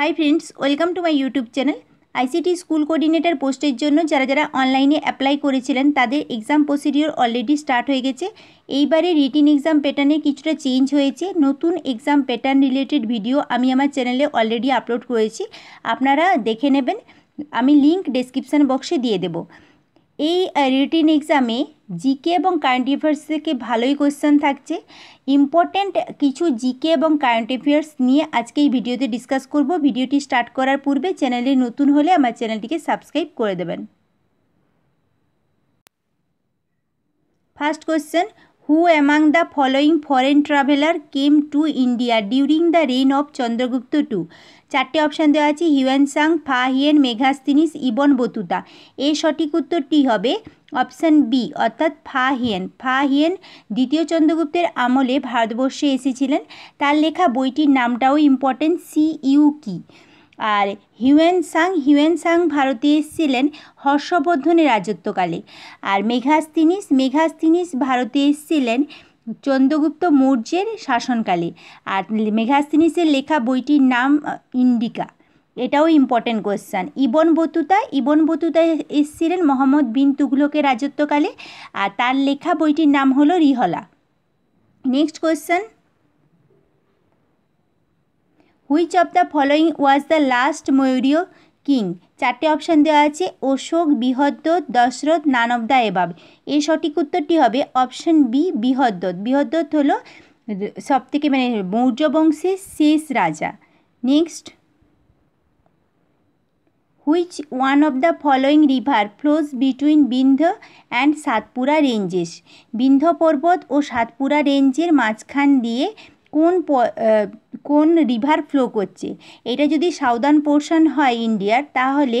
high friends welcome to my YouTube channel ICT school coordinator পোস্টের জন্য যারা যারা অনলাইনে অ্যাপ্লাই করেছিলেন তাদের এক্সাম প্রসিডিওর অলরেডি স্টার্ট হয়ে গেছে এইবারে রিটিন এক্সাম প্যাটার্নে কিছুটা চেঞ্জ হয়েছে নতুন এক্সাম প্যাটার্ন রিলেটেড ভিডিও আমি আমার চ্যানেলে অলরেডি আপলোড করেছি আপনারা দেখে নেবেন আমি লিঙ্ক ডেসক্রিপশান বক্সে দিয়ে দেবো এই রিটিন এক্সামে জিকে এবং কারেন্ট অ্যাফেয়ার্স থেকে ভালোই কোয়েশ্চেন থাকছে ইম্পর্ট্যান্ট কিছু জিকে এবং কারেন্ট অ্যাফেয়ার্স নিয়ে আজকে এই ভিডিওতে ডিসকাস করব ভিডিওটি স্টার্ট করার পূর্বে চ্যানেলে নতুন হলে আমার চ্যানেলটিকে সাবস্ক্রাইব করে দেবেন first question who among the following foreign traveller came to India during the reign of Chandragupta two চারটে অপশান দেওয়া আছে সাং ফা হিয়েন মেঘাস্তিনিস ইবন বতুতা এর সঠিক উত্তরটি হবে অপশান বি অর্থাৎ ফা হিয়েন ফা হিয়েন দ্বিতীয় চন্দ্রগুপ্তের আমলে ভারতবর্ষে এসেছিলেন তার লেখা বইটির নামটাও ইম্পর্টেন্ট সি ইউ কি আর হিউয়েন সাং হিউয়েন সাং ভারতে এসেছিলেন হর্ষবর্ধনের রাজত্বকালে আর মেঘাস্তিনিস মেঘাস্তিনিস ভারতে এসেছিলেন চন্দ্রগুপ্ত মৌর্যের শাসনকালে আর মেঘাস্তিনিসের লেখা বইটির নাম ইন্ডিকা এটাও important question Ibn Battuta Ibn Battuta এসছিলেন মোহাম্মদ বিন তুগলকের রাজত্বকালে আর তার লেখা বইটির নাম হলো Rihla next question which of the following was the last Mauryan king চারটে অপশান দেওয়া আছে অশোক বৃহদ্দ দশরথ নানবদা এবাব এর সঠিক উত্তরটি হবে অপশান বি বৃহদ্দত বৃহদ্দত সব সবথেকে মানে মৌর্য বংশের শেষ রাজা next which one of the following river flows between Vindhya and Satpura ranges Vindhya পর্বত ও সাতপুরা রেঞ্জের মাঝখান দিয়ে কোন কোন রিভার ফ্লো করছে এটা যদি সাউদার্ন পোর্শন হয় ইন্ডিয়ার তাহলে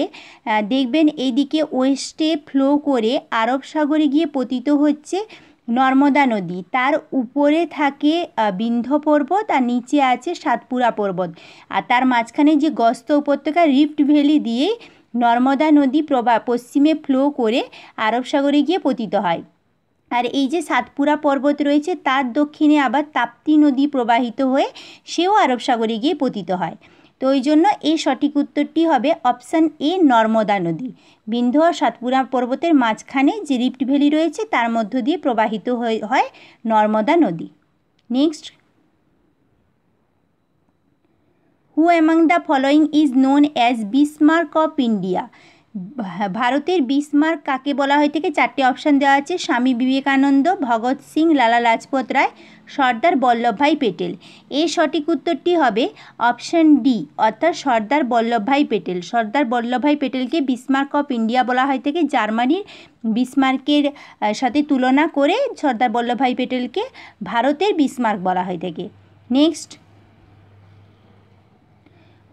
দেখবেন এইদিকে ওয়েস্টে ফ্লো করে আরব সাগরে গিয়ে পতিত হচ্ছে নর্মদা নদী তার উপরে থাকে বিন্ধ্য পর্বত আর নিচে আছে সাতপুরা পর্বত আর তার মাঝখানে যে গস্ত উপত্যকা রিফ্ট ভ্যালি দিয়েই নর্মদা নদী প্রবা পশ্চিমে ফ্লো করে আরব সাগরে গিয়ে পতিত হয় আর এই যে সাতপুরা পর্বত রয়েছে তার দক্ষিণে আবার তাপ্তি নদী প্রবাহিত হয়ে সেও আরব সাগরে গিয়ে পতিত হয় তো ওই জন্য এই সঠিক উত্তরটি হবে অপশান এ নর্মদা নদী বিন্ধু আর সাতপুরা পর্বতের মাঝখানে যে রিফ্ট ভ্যালি রয়েছে তার মধ্য দিয়ে প্রবাহিত হয় নর্মদা নদী next who among the following is known as Bismarck of India হ্যাঁ, ভারতের বিসমার্ক কাকে বলা হয়ে থেকে চারটি অপশান দেওয়া আছে স্বামী বিবেকানন্দ ভগৎ সিং লালা লাজপত রায় সর্দার বল্লভভাই পেটেল এর সঠিক উত্তরটি হবে অপশান ডি অর্থাৎ সর্দার বল্লভভাই পেটেল সর্দার বল্লভভাই পেটেলকে বিসমার্ক অফ ইন্ডিয়া বলা হয় থেকে জার্মানির বিসমার্কের সাথে তুলনা করে সর্দার বল্লভভাই পেটেলকে ভারতের বিসমার্ক বলা হয়ে থাকে next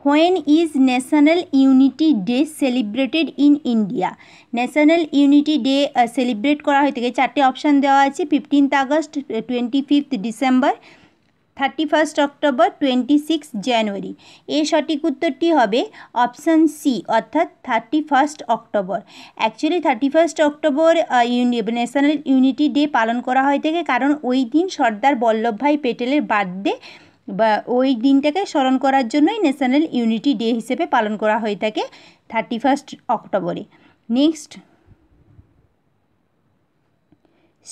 when is national unity day celebrated in India national unity day celebrate করা হয়ে থাকে চারটে অপশান দেওয়া আছে fifteenth August twenty fifth December thirty first October twenty six January এ সঠিক উত্তরটি হবে অপশান সি অর্থাৎ thirty first October actually thirty first October ইউনি ন্যাশনাল ইউনিটি ডে পালন করা হয় থেকে কারণ ওই দিন সর্দার বল্লভভাই পেটেলের বার্থডে বা ওই দিনটাকে স্মরণ করার জন্যই ন্যাশনাল ইউনিটি ডে হিসেবে পালন করা হয়ে থাকে থার্টি ফার্স্ট অক্টোবরে next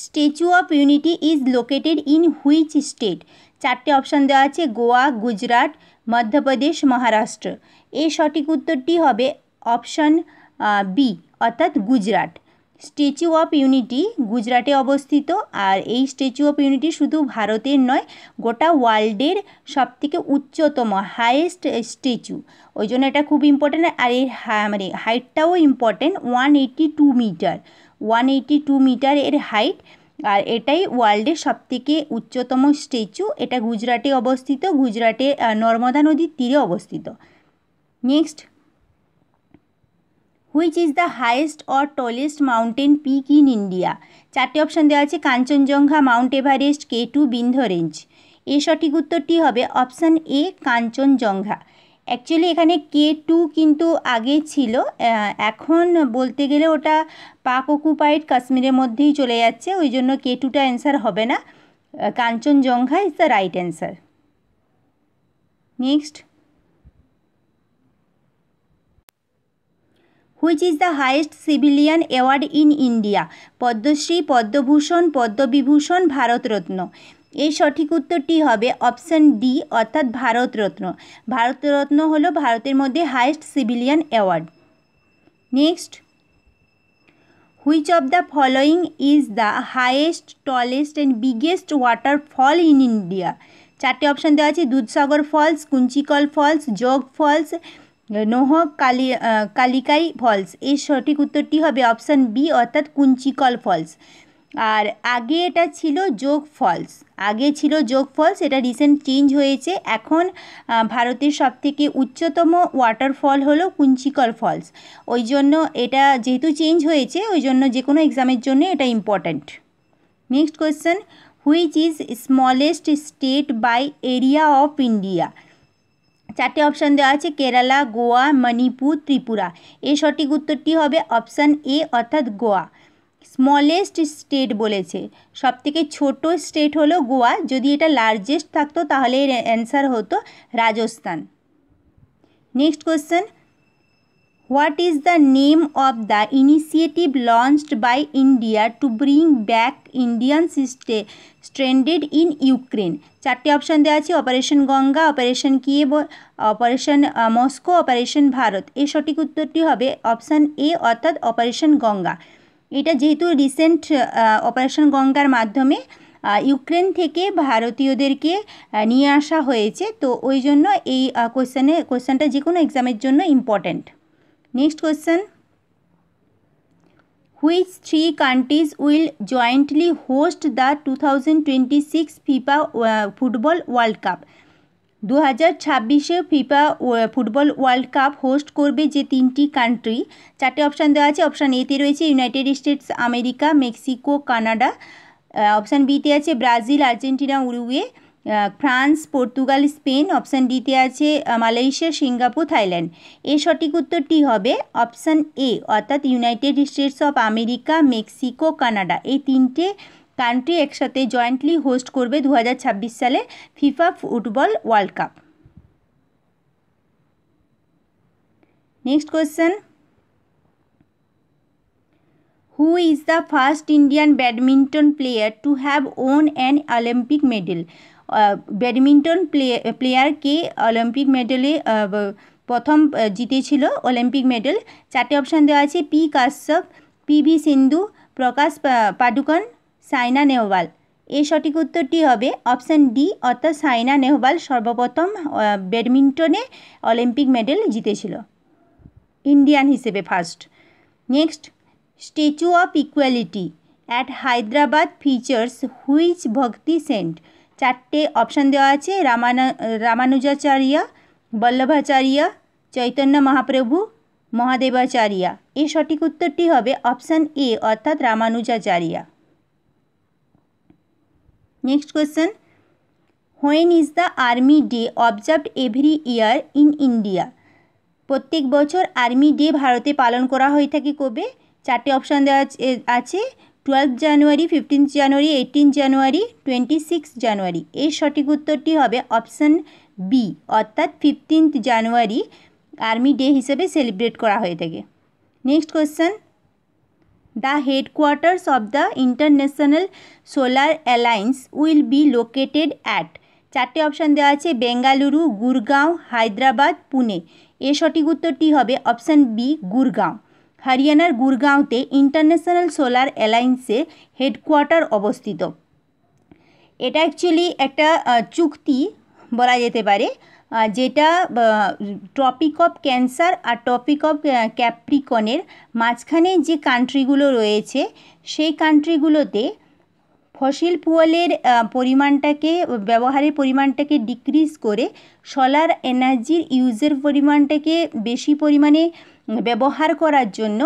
statue of unity is located in which state চারটে অপশান দেওয়া আছে গোয়া গুজরাট মধ্যপ্রদেশ মহারাষ্ট্র এই সঠিক উত্তরটি হবে অপশান বি অর্থাৎ গুজরাট স্ট্যাচু অফ ইউনিটি গুজরাটে অবস্থিত আর এই স্ট্যাচু অফ ইউনিটি শুধু ভারতের নয় গোটা ওয়ার্ল্ডের সবথেকে উচ্চতম হাইয়েস্ট স্ট্যাচু ওই জন্য এটা খুব ইম্পর্ট্যান্ট আর এর মানে হাইটটাও important one eighty two metre one eighty two metre এর হাইট আর এটাই ওয়ার্ল্ডের সবথেকে উচ্চতম স্ট্যাচু এটা গুজরাটে অবস্থিত গুজরাটে নর্মদা নদীর তীরে অবস্থিত next which is the highest or tallest mountain peak in India চারটে অপশান দেওয়া আছে Kanchenjunga mount Everest K two Vindhya range এ সঠিক উত্তরটি হবে অপশান এ কাঞ্চনজঙ্ঘা অ্যাকচুয়ালি এখানে কে টু কিন্তু আগে ছিল এখন বলতে গেলে ওটা পাক অকুপাইড কাশ্মীরের মধ্যেই চলে যাচ্ছে ওই জন্য কে টুটা অ্যান্সার হবে না Kanchenjunga is the right answer next which is the highest civilian award in India Padma Shri Padma Bhushan Padma Vibhushan Bharat Ratna এই সঠিক উত্তরটি হবে অপশান ডি অর্থাৎ ভারতরত্ন ভারতরত্ন হলো ভারতের মধ্যে highest civilian award next which of the following is the highest tallest and biggest water fall in India চারটে option দেওয়া আছে Dudhsagar falls Kunchikal falls Jog falls Noh Kali Kalikai falls এর সঠিক উত্তরটি হবে অপশান বি অর্থাৎ কুঞ্চিকল ফলস আর আগে এটা ছিল যোগ ফলস আগে ছিল যোগ ফলস এটা রিসেন্ট চেঞ্জ হয়েছে এখন ভারতের সবথেকে উচ্চতম ওয়াটারফল হলো কুঞ্চিকল ফলস ওই জন্য এটা যেহেতু চেঞ্জ হয়েছে ওই জন্য যে কোনো এক্সামের জন্য এটা important next question which is smallest state by area of India চারটে অপশান দেওয়া আছে কেরালা গোয়া মণিপুর ত্রিপুরা এ সঠিক উত্তরটি হবে অপশান এ অর্থাৎ গোয়া স্মলেস্ট স্টেট বলেছে সবথেকে ছোট স্টেট হলো গোয়া যদি এটা লার্জেস্ট থাকতো তাহলে এর অ্যান্সার হতো Rajasthan next question what is the name of the initiative launched by India to bring back Indian সিস্টে স্ট্রেন্ডেড ইন ইউক্রেন চারটি অপশান দেওয়া আছে operation Ganga operation Kiev operation Moscow operation Bharat এর সঠিক উত্তরটি হবে অপশান এ অর্থাৎ অপারেশন গঙ্গা এটা যেহেতু রিসেন্ট অপারেশন গঙ্গার মাধ্যমে ইউক্রেন থেকে ভারতীয়দেরকে নিয়ে আসা হয়েছে তো ওই জন্য এই কোয়েশ্চেনে কোয়েশ্চেনটা যে কোনো এক্সামের জন্য important next question which three countries will jointly host the two thousand twenty six FIFA football world cup দু হাজার ছাব্বিশে FIFA football world cup host করবে যে তিনটি কান্ট্রি চারটে অপশান দেওয়া আছে অপশান এতে রয়েছে United States America Mexico Canada option বিতে আছে Brazil Argentina Uruguay France Portugal Spain option ডিতে আছে মালয়েশিয়া সিঙ্গাপুর থাইল্যান্ড এর সঠিক উত্তরটি হবে অপশান এ অর্থাৎ United States of America Mexico Canada এই তিনটে কান্ট্রি একসাথে জয়েন্টলি হোস্ট করবে দু সালে FIFA football world cup next question who is the first Indian badminton player to have won an Olympic medal badminton play প্লেয়ারকে Olympic মেডেলে প্রথম জিতেছিল অলিম্পিক মেডেল চারটে অপশান দেওয়া আছে P Kashyap P V Sindhu Prakash Padukone Saina Nehwal এই সঠিক উত্তরটি হবে অপশান ডি অর্থাৎ সাইনা নেহওয়াল সর্বপ্রথম ব্যাডমিন্টনে অলিম্পিক মেডেল জিতেছিল ইন্ডিয়ান হিসেবে first next statue of equality at Hyderabad features which Bhakti saint চারটে অপশান দেওয়া আছে রামানা রামানুজাচার্য বল্লভাচার্য চৈতন্য মহাপ্রভু মহাদেবাচার্য এই সঠিক উত্তরটি হবে অপশান এ অর্থাৎ Ramanujacharya next question when is the army day observed every year in India প্রত্যেক বছর আর্মি ডে ভারতে পালন করা হয়ে থাকে কবে চারটে অপশান দেওয়া আছে twelve January fifteenth January eighteen January twenty six January এর সঠিক উত্তরটি হবে অপশান বি অর্থাৎ ফিফটিন্থ জানুয়ারি আর্মি ডে হিসেবে সেলিব্রেট করা হয়ে থাকে next question the headquarters of the international solar alliance will be located at চারটে অপশান দেওয়া আছে বেঙ্গালুরু গুরগাঁও হায়দ্রাবাদ পুনে এর সঠিক উত্তরটি হবে অপশান বি গুরগাঁও হরিয়ানার গুরগাঁওতে ইন্টারন্যাশনাল সোলার অ্যালায়েন্সের হেডকোয়ার্টার অবস্থিত এটা অ্যাকচুয়ালি একটা চুক্তি বলা যেতে পারে যেটা টপিক অফ ক্যান্সার আর টপিক অফ ক্যাপ্রিকনের মাঝখানে যে কান্ট্রিগুলো রয়েছে সেই কান্ট্রিগুলোতে ফসিল পুয়ালের পরিমাণটাকে ব্যবহারের পরিমাণটাকে ডিক্রিজ করে সোলার এনার্জির ইউজের পরিমাণটাকে বেশি পরিমাণে ব্যবহার করার জন্য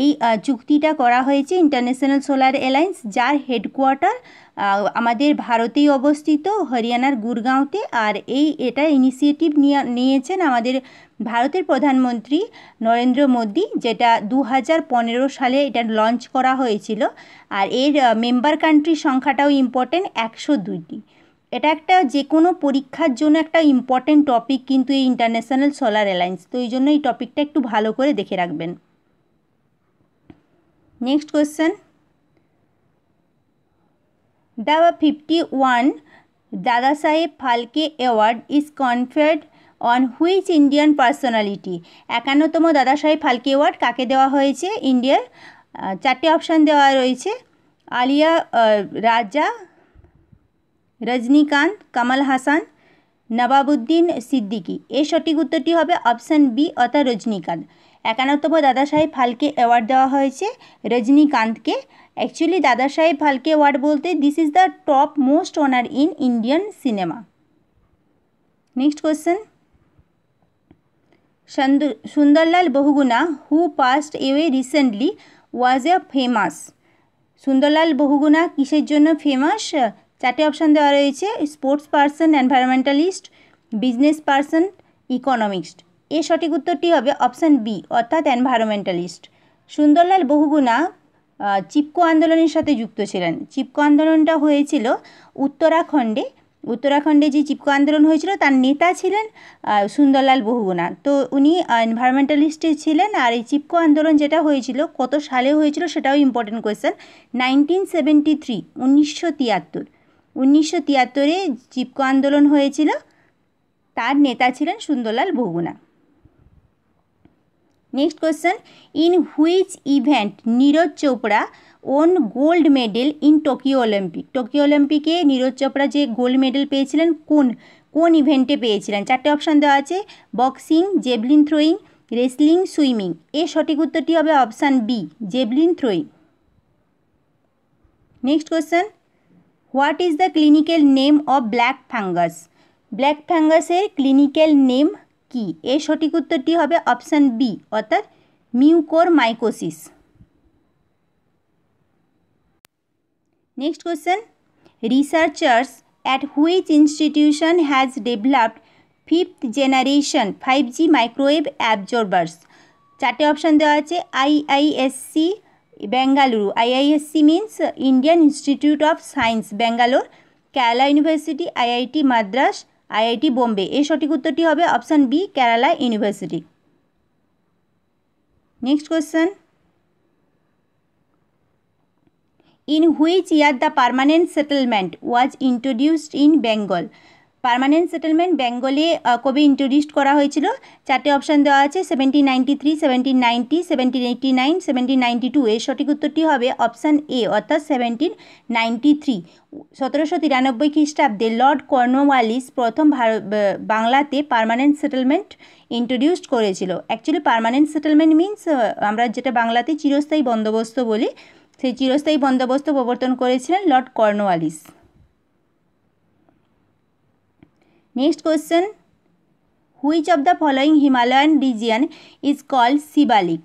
এই চুক্তিটা করা হয়েছে ইন্টারন্যাশনাল সোলার অ্যালায়েন্স যার হেডকোয়ার্টার আমাদের ভারতেই অবস্থিত হরিয়ানার গুরগাঁওতে আর এই এটা ইনিশিয়েটিভ নিয়েছেন আমাদের ভারতের প্রধানমন্ত্রী নরেন্দ্র মোদী যেটা দু সালে এটা লঞ্চ করা হয়েছিল আর এর মেম্বার কান্ট্রির সংখ্যাটাও ইম্পর্টেন্ট একশো দুইটি এটা একটা যে কোনো পরীক্ষার জন্য একটা ইম্পর্টেন্ট টপিক কিন্তু এই ইন্টারন্যাশনাল সোলার অ্যালায়েন্স তো এই জন্য এই টপিকটা একটু ভালো করে দেখে রাখবেন next question the fifty one Dada Saheb Phalke award is conferred on which Indian personality একান্নতম দাদা সাহেব ফালকে অ্যাওয়ার্ড কাকে দেওয়া হয়েছে ইন্ডিয়ার চারটে অপশান দেওয়া রয়েছে আলিয়া রাজা রজনীকান্ত কামাল হাসান নবাবুদ্দিন সিদ্দিকী এর সঠিক উত্তরটি হবে অপশান বি অর্থাৎ রজনীকান্ত একান্নতম দাদাসাহেব ফালকে অ্যাওয়ার্ড দেওয়া হয়েছে রজনীকান্তকে অ্যাকচুয়ালি দাদাসাহেব ফালকে অ্যাওয়ার্ড বলতে this is the top most honour in Indian cinema next question Sunderlal Bahuguna who passed away recently was a famous Sunderlal Bahuguna কিসের জন্য ফেমাস চারটে অপশান দেওয়া রয়েছে sports person environmentalist business person economist এর সঠিক উত্তরটি হবে অপশান বি অর্থাৎ এনভায়রনমেন্টালিস্ট সুন্দরলাল বহুগুণা চিপকো আন্দোলনের সাথে যুক্ত ছিলেন চিপকো আন্দোলনটা হয়েছিল উত্তরাখণ্ডে উত্তরাখণ্ডে যে চিপকো আন্দোলন হয়েছিল তার নেতা ছিলেন সুন্দরলাল বহুগুণা তো উনি এনভায়রনমেন্টালিস্টে ছিলেন আর এই চিপকো আন্দোলন যেটা হয়েছিল কত সালে হয়েছিল সেটাও important question nineteen seventy three উনিশশো তিয়াত্তর উনিশশো তিয়াত্তরে চিপকো আন্দোলন হয়েছিল তার নেতা ছিলেন Sunderlal Bahuguna next question in which event Neeraj Chopra won gold medal in Tokyo Olympic Tokyo অলিম্পিকে নীরজ চোপড়া যে গোল্ড মেডেল পেয়েছিলেন কোন কোন ইভেন্টে পেয়েছিলেন চারটে অপশান দেওয়া আছে boxing javelin throwing wrestling swimming এর সঠিক উত্তরটি হবে option B javelin throwing next question what is the clinical name of black fungus black ফাঙ্গাসের ক্লিনিক্যাল নেম কি এর সঠিক উত্তরটি হবে অপশান বি অর্থাৎ mucor mycosis next question researchers at which institution has developed fifth generation five G microwave absorbers চারটে option দেওয়া আছে IISc Bengaluru IISc means Indian institute of science Bangalore Kerala university IIT Madras IIT Bombay এই সঠিক উত্তরটি হবে option B Kerala university next question in which year the permanent settlement was introduced in Bengal permanent settlement বেঙ্গলে কবি introduced করা হয়েছিল চারটে অপশান দেওয়া আছে seventeen ninety three seventeen ninety seventeen eighty nine seventeen ninety two এর সঠিক উত্তরটি হবে অপশান এ অর্থাৎ সেভেন্টিন নাইনটি থ্রি সতেরোশো তিরানব্বই খ্রিস্টাব্দে লর্ড কর্নওয়ালিস প্রথম বাংলাতে পারমানেন্ট সেটেলমেন্ট ইন্ট্রোডিউসড করেছিল অ্যাকচুয়ালি পারমানেন্ট সেটেলমেন্ট মিনস আমরা যেটা বাংলাতে চিরস্থায়ী বন্দোবস্ত বলি সেই চিরস্থায়ী বন্দোবস্ত প্রবর্তন করেছিলেন Lord Cornwallis next question which of the following Himalayan region is called Shivalik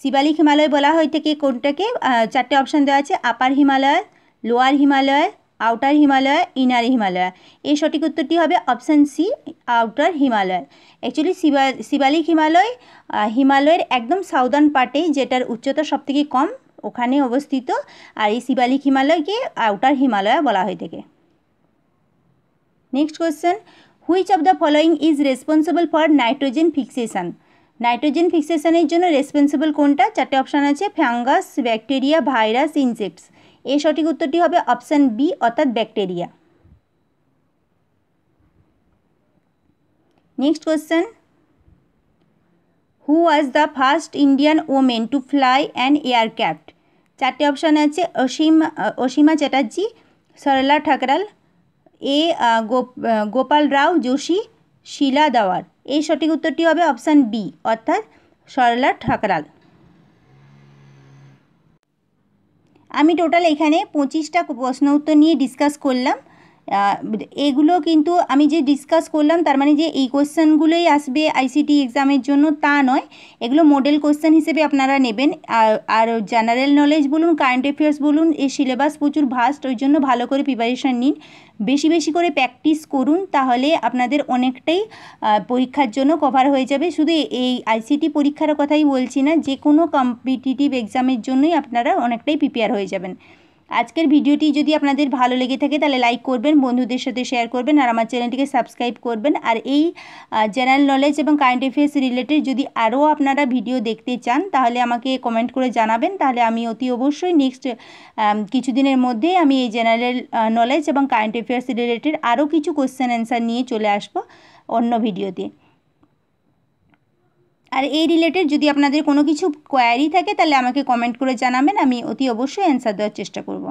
Shivalik Himalaya বলা হয় থেকে কোনটাকে চারটে অপশান দেওয়া আছে upper Himalaya lower Himalaya outer Himalaya inner Himalaya এই সঠিক উত্তরটি হবে option C outer Himalaya actually Shiva Shivalik Himalaya হিমালয়ের একদম সাউদার্ন পার্টে যেটার উচ্চতা সবথেকে কম ওখানে অবস্থিত আর এই শিবালিক হিমালয়কে আউটার হিমালয় বলা হয়ে থাকে next question which of the following is responsible for nitrogen fixation nitrogen ফিক্সেশানের জন্য রেসপন্সিবল কোনটা চারটে অপশান আছে ফ্যাঙ্গাস ব্যাকটেরিয়া ভাইরাস ইনসেক্টস এর সঠিক উত্তরটি হবে অপশান বি অর্থাৎ bacteria next question who was the first Indian women to fly and aircraft চারটে অপশান আছে অসীমা অসীমা চ্যাটার্জি সরলা ঠাকরাল এ গোপাল রাও যোশী শিলা দাওয়ার এই সঠিক উত্তরটি হবে অপশান বি অর্থাৎ সরলা ঠাকরাল আমি টোটাল এখানে পঁচিশটা প্রশ্ন উত্তর নিয়ে ডিসকাস করলাম এগুলো কিন্তু আমি যে ডিসকাস করলাম তার মানে যে এই কোয়েশ্চেনগুলোই আসবে আইসিটি এক্সামের জন্য তা নয় এগুলো মডেল কোয়েশ্চেন হিসেবে আপনারা নেবেন আর জেনারেল নলেজ বলুন কারেন্ট অ্যাফেয়ার্স বলুন এ সিলেবাস প্রচুর ভাস্ট ওই জন্য ভালো করে প্রিপারেশান নিন বেশি বেশি করে প্র্যাকটিস করুন তাহলে আপনাদের অনেকটাই পরীক্ষার জন্য কভার হয়ে যাবে শুধু এই আইসিটি পরীক্ষার কথাই বলছি না যে কোনো কম্পিটিটিভ এক্সামের জন্যই আপনারা অনেকটাই প্রিপেয়ার হয়ে যাবেন আজকের ভিডিওটি যদি আপনাদের ভালো লেগে থাকে তাহলে লাইক করবেন বন্ধুদের সাথে শেয়ার করবেন আর আমার চ্যানেলটিকে সাবস্ক্রাইব করবেন আর এই জেনারেল নলেজ এবং কারেন্ট অ্যাফেয়ার্স রিলেটেড যদি আরও আপনারা ভিডিও দেখতে চান তাহলে আমাকে কমেন্ট করে জানাবেন তাহলে আমি অতি অবশ্যই নেক্সট কিছু দিনের মধ্যেই আমি এই জেনারেল নলেজ এবং কারেন্ট অ্যাফেয়ার্স রিলেটেড আরও কিছু কোশ্চেন অ্যান্সার নিয়ে চলে আসব অন্য ভিডিওতে আর এই রিলেটেড যদি আপনাদের কোনো কিছু কোয়ারি থাকে তাহলে আমাকে কমেন্ট করে জানাবেন আমি অতি অবশ্যই অ্যান্সার দেওয়ার চেষ্টা করব